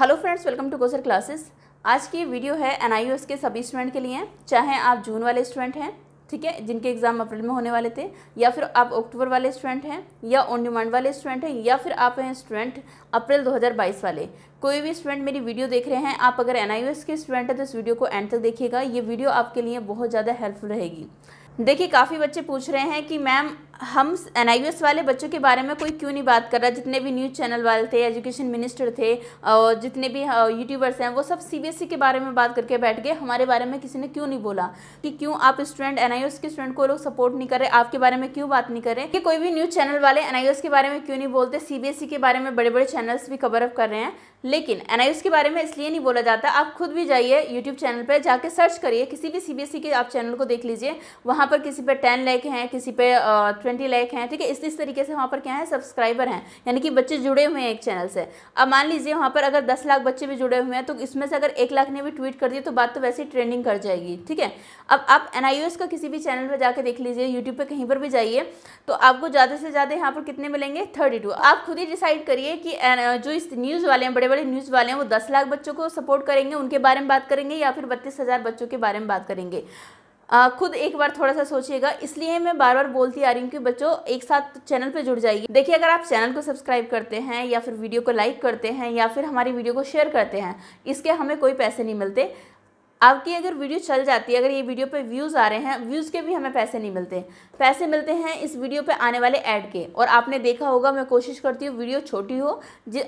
hello friends welcome to गोसर classes आज की वीडियो है एन के सभी स्टूडेंट के लिए चाहे आप जून वाले स्टूडेंट हैं ठीक है जिनके एग्ज़ाम अप्रैल में होने वाले थे या फिर आप अक्टूबर वाले स्टूडेंट हैं या ऑन डिमांड वाले स्टूडेंट हैं या फिर आप हैं स्टूडेंट अप्रैल 2022 वाले कोई भी स्टूडेंट मेरी वीडियो देख रहे हैं आप अगर एन के स्टूडेंट हैं तो इस वीडियो को एंड तक देखिएगा ये वीडियो आपके लिए बहुत ज़्यादा हेल्पफुल रहेगी देखिए काफ़ी बच्चे पूछ रहे हैं कि मैम हम एन वाले बच्चों के बारे में कोई क्यों नहीं बात कर रहा जितने भी न्यूज़ चैनल वाले थे एजुकेशन मिनिस्टर थे और जितने भी यूट्यूबर्स हैं वो सब सी e के बारे में बात करके बैठ गए हमारे बारे में किसी ने क्यों नहीं बोला कि क्यों आप स्टूडेंट एन के स्टूडेंट को लोग सपोर्ट नहीं कर रहे आपके बारे में क्यों बात नहीं कर रहे कि कोई भी न्यूज़ चैनल वाले एन के बारे में क्यों नहीं बोलते सी e के बारे में बड़े बड़े चैनल्स भी कवर अप कर रहे हैं लेकिन एनआईएस के बारे में इसलिए नहीं बोला जाता आप खुद भी जाइए यूट्यूब चैनल पर जाके सर्च करिए किसी भी सीबीएसई e के आप चैनल को देख लीजिए वहाँ पर किसी पर टेन लैक हैं किसी पे ट्वेंटी लैक हैं ठीक है इस इस तरीके से वहाँ पर क्या है सब्सक्राइबर हैं यानी कि बच्चे जुड़े हुए हैं एक चैनल से अब मान लीजिए वहाँ पर अगर दस लाख बच्चे भी जुड़े हुए हैं तो इसमें से अगर एक लाख ने भी ट्वीट कर दिया तो बात तो वैसे ही ट्रेंडिंग कर जाएगी ठीक है अब आप एन का किसी भी चैनल पर जाकर देख लीजिए यूट्यूब पर कहीं पर भी जाइए तो आपको ज़्यादा से ज़्यादा यहाँ पर कितने मिलेंगे थर्टी आप खुद ही डिसाइड करिए कि जो इस न्यूज़ वाले हैं बड़े बड़े न्यूज़ वाले हैं वो दस लाख बच्चों को सपोर्ट करेंगे उनके बारे में बात करेंगे या फिर बत्तीस हज़ार बच्चों के बारे में बात करेंगे आ, खुद एक बार थोड़ा सा सोचिएगा इसलिए मैं बार बार बोलती आ रही हूँ कि बच्चों एक साथ चैनल तो पे जुड़ जाइए देखिए अगर आप चैनल को सब्सक्राइब करते हैं या फिर वीडियो को लाइक करते हैं या फिर हमारी वीडियो को शेयर करते हैं इसके हमें कोई पैसे नहीं मिलते आपकी अगर वीडियो चल जाती है अगर ये वीडियो पे व्यूज़ आ रहे हैं व्यूज़ के भी हमें पैसे नहीं मिलते पैसे मिलते हैं इस वीडियो पे आने वाले ऐड के और आपने देखा होगा मैं कोशिश करती हूँ वीडियो छोटी हो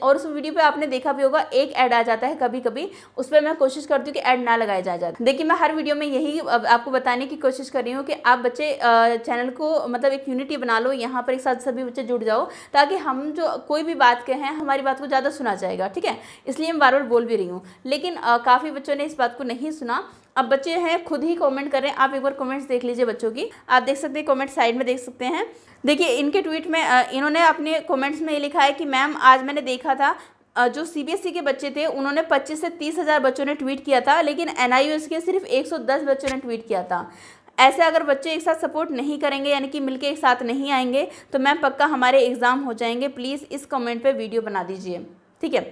और उस वीडियो पे आपने देखा भी होगा एक ऐड आ जाता है कभी कभी उस पर मैं कोशिश करती हूँ कि ऐड ना लगाया जा जाता देखिए मैं हर वीडियो में यही आपको बताने की कोशिश कर रही हूँ कि आप बच्चे चैनल को मतलब एक यूनिटी बना लो यहाँ पर एक साथ सभी बच्चे जुड़ जाओ ताकि हम जो कोई भी बात कहें हमारी बात को ज़्यादा सुना जाएगा ठीक है इसलिए मैं बार बार बोल भी रही हूँ लेकिन काफ़ी बच्चों ने इस बात को नहीं सुना अब बच्चे हैं खुद ही कमेंट करें आप एक बार कमेंट्स देख लीजिए बच्चों की आप देख सकते हैं कमेंट साइड में देख सकते हैं देखिए इनके ट्वीट में इन्होंने अपने कमेंट्स में ये लिखा है कि मैम आज मैंने देखा था जो सीबीएसई e के बच्चे थे उन्होंने 25 से तीस हज़ार बच्चों ने ट्वीट किया था लेकिन एन के सिर्फ एक बच्चों ने ट्वीट किया था ऐसे अगर बच्चे एक साथ सपोर्ट नहीं करेंगे यानी कि मिलकर एक साथ नहीं आएंगे तो मैम पक्का हमारे एग्ज़ाम हो जाएंगे प्लीज़ इस कॉमेंट पर वीडियो बना दीजिए ठीक है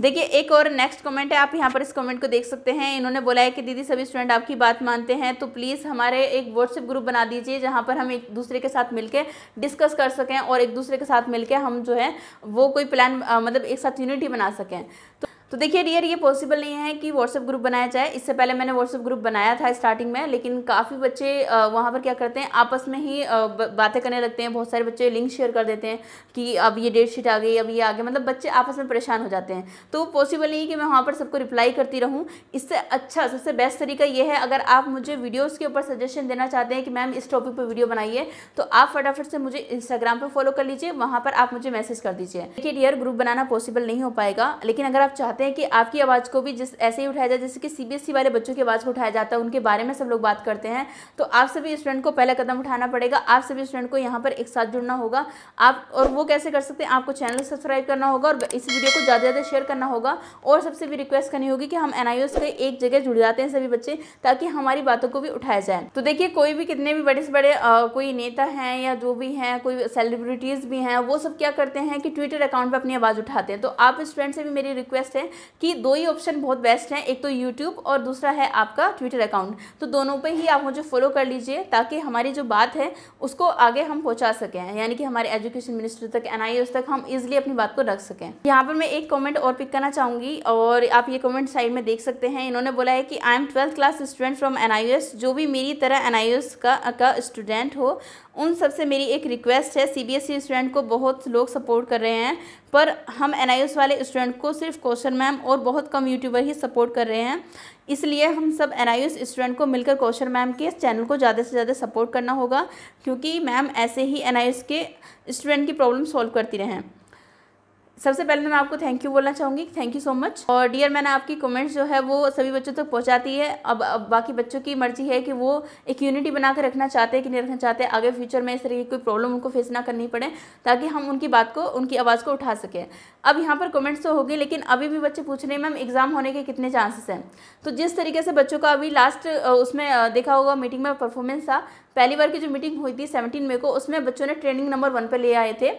देखिए एक और नेक्स्ट कमेंट है आप यहाँ पर इस कमेंट को देख सकते हैं इन्होंने बोला है कि दीदी सभी स्टूडेंट आपकी बात मानते हैं तो प्लीज़ हमारे एक व्हाट्सएप ग्रुप बना दीजिए जहाँ पर हम एक दूसरे के साथ मिलकर डिस्कस कर सकें और एक दूसरे के साथ मिलकर हम जो है वो कोई प्लान मतलब एक साथ यूनिटी बना सकें तो तो देखिए डियर ये पॉसिबल नहीं है कि व्हाट्सअप ग्रुप बनाया जाए इससे पहले मैंने व्हाट्सअप ग्रुप बनाया था स्टार्टिंग में लेकिन काफ़ी बच्चे वहाँ पर क्या करते हैं आपस में ही बातें करने लगते हैं बहुत सारे बच्चे लिंक शेयर कर देते हैं कि अब ये डेट शीट आ गई अब ये आ गया मतलब बच्चे आपस में परेशान हो जाते हैं तो पॉसिबल नहीं कि मैं वहाँ पर सबको रिप्लाई करती रहूँ इससे अच्छा सबसे बेस्ट तरीका ये है अगर आप मुझे वीडियोज़ के ऊपर सजेशन देना चाहते हैं कि मैम इस टॉपिक पर वीडियो बनाइए तो आप फटाफट से मुझे इंस्टाग्राम पर फॉलो कर लीजिए वहाँ पर आप मुझे मैसेज कर दीजिए देखिए डियर ग्रुप बनाना पॉसिबल नहीं हो पाएगा लेकिन अगर आप चाहते चाहते हैं कि आपकी आवाज़ को भी जिस ऐसे ही उठाया जाए जैसे कि सीबीएसई e वाले बच्चों की आवाज़ को उठाया जाता है उनके बारे में सब लोग बात करते हैं तो आप सभी स्टूडेंट को पहला कदम उठाना पड़ेगा आप सभी स्टूडेंट को यहाँ पर एक साथ जुड़ना होगा आप और वो कैसे कर सकते हैं आपको चैनल सब्सक्राइब करना होगा और इस वीडियो को ज़्यादा से ज़्यादा शेयर करना होगा और सबसे भी रिक्वेस्ट करनी होगी कि हम एन से एक जगह जुड़ जाते हैं सभी बच्चे ताकि हमारी बातों को भी उठाया जाए तो देखिए कोई भी कितने भी बड़े से बड़े कोई नेता हैं या जो भी हैं कोई सेलिब्रिटीज़ भी हैं वो सब क्या करते हैं कि ट्विटर अकाउंट पर अपनी आवाज़ उठाते हैं तो आप स्टूडेंट से भी मेरी रिक्वेस्ट है कि दो ही ऑप्शन बहुत बेस्ट हैं एक तो यूट्यूब और दूसरा है आपका ट्विटर अकाउंट तो दोनों पर ही आप मुझे फॉलो कर लीजिए ताकि हमारी जो बात है उसको आगे हम पहुंचा सकें यानी कि हमारे एजुकेशन मिनिस्टर तक एन तक हम ईजिली अपनी बात को रख सकें यहाँ पर मैं एक कॉमेंट और पिक करना चाहूँगी और आप ये कॉमेंट साइड में देख सकते हैं इन्होंने बोला है कि I am twelfth class student from एन जो भी मेरी तरह एन का का स्टूडेंट हो उन सबसे मेरी एक रिक्वेस्ट है सी स्टूडेंट e को बहुत लोग सपोर्ट कर रहे हैं पर हम एन वाले स्टूडेंट को सिर्फ क्वेश्चन मैम और बहुत कम यूट्यूबर ही सपोर्ट कर रहे हैं इसलिए हम सब एन स्टूडेंट को मिलकर क्वेश्चन मैम के चैनल को ज़्यादा से ज़्यादा सपोर्ट करना होगा क्योंकि मैम ऐसे ही एन के स्टूडेंट की प्रॉब्लम सॉल्व करती रहें सबसे पहले तो मैं आपको थैंक यू बोलना चाहूंगी थैंक यू सो मच और डियर मैंने आपकी कमेंट्स जो है वो सभी बच्चों तक तो पहुँचाती है अब, अब बाकी बच्चों की मर्जी है कि वो एक यूनिटी बनाकर रखना चाहते हैं कि नहीं रखना चाहते आगे फ्यूचर में इस तरह की कोई प्रॉब्लम उनको फेस ना करनी पड़े ताकि हम उनकी बात को उनकी आवाज़ को उठा सकें अब यहाँ पर कमेंट्स तो हो गए लेकिन अभी भी बच्चे पूछ रहे हैं मैम एग्ज़ाम होने के कितने चांसेस हैं तो जिस तरीके से बच्चों का अभी लास्ट उसमें देखा होगा मीटिंग में परफॉर्मेंस था पहली बार की जो मीटिंग हुई थी सेवनटीन मई को उसमें बच्चों ने ट्रेनिंग नंबर वन पर ले आए थे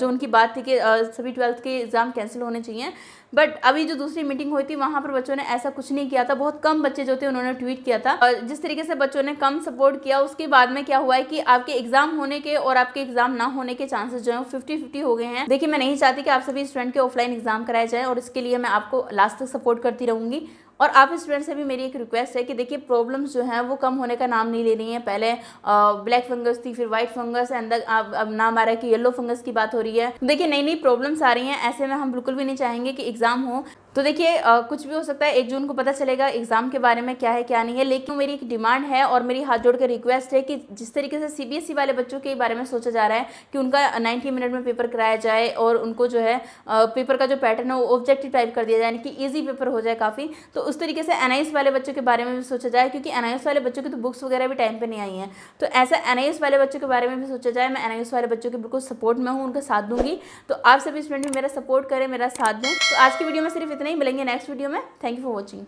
जो उनकी बात थी कि सभी ट्वेल्थ के एग्ज़ाम कैंसिल होने चाहिए बट अभी जो दूसरी मीटिंग हुई थी वहाँ पर बच्चों ने ऐसा कुछ नहीं किया था बहुत कम बच्चे जो थे उन्होंने ट्वीट किया था और जिस तरीके से बच्चों ने कम सपोर्ट किया उसके बाद में क्या हुआ है कि आपके एग्ज़ाम होने के और आपके एग्ज़ाम ना होने के चांसेस जो हैं फिफ्टी फिफ्टी हो गए हैं देखिए मैं नहीं चाहती कि आप सभी स्टूडेंट के ऑफलाइन एग्ज़ाम कराए जाएँ और इसके लिए मैं आपको लास्ट तक सपोर्ट करती रहूँगी और आप स्टूडेंट से भी मेरी एक रिक्वेस्ट है कि देखिए प्रॉब्लम्स जो हैं वो कम होने का नाम नहीं ले रही हैं पहले ब्लैक फंगस थी फिर व्हाइट फंगस एंड अब नाम आ रहा है कि येलो फंगस की बात हो रही है देखिए नई नई प्रॉब्लम्स आ रही हैं ऐसे में हम बिल्कुल भी नहीं चाहेंगे कि एग्ज़ाम हो तो देखिए कुछ भी हो सकता है एक जून को पता चलेगा एग्ज़ाम के बारे में क्या है क्या नहीं है लेकिन मेरी एक डिमांड है और मेरी हाथ जोड़ के रिक्वेस्ट है कि जिस तरीके से सीबीएसई e वाले बच्चों के बारे में सोचा जा रहा है कि उनका 90 मिनट में पेपर कराया जाए और उनको जो है पेपर का जो पैटर्न है वो ऑब्जेक्टिव टाइप कर दिया जाए यानी कि ईजी पेपर हो जाए काफ़ी तो उस तरीके से एन वाले बच्चों के बारे में भी सोचा जाए क्योंकि एन वाले बच्चों की तो बुक्स वगैरह भी टाइम पर नहीं आई हैं तो ऐसा एन वाले बच्चों के बारे में भी सोचा जाए मैं एन वाले बच्चों के बिल्कुल सपोर्ट में हूँ उनका साथ दूँगी तो आप सभी स्टूडेंट भी मेरा सपोर्ट करें मेरा साथ दें तो आज की वीडियो में सिर्फ इतना ही मिलेंगे नेक्स्ट वीडियो में थैंक यू फॉर वॉचिंग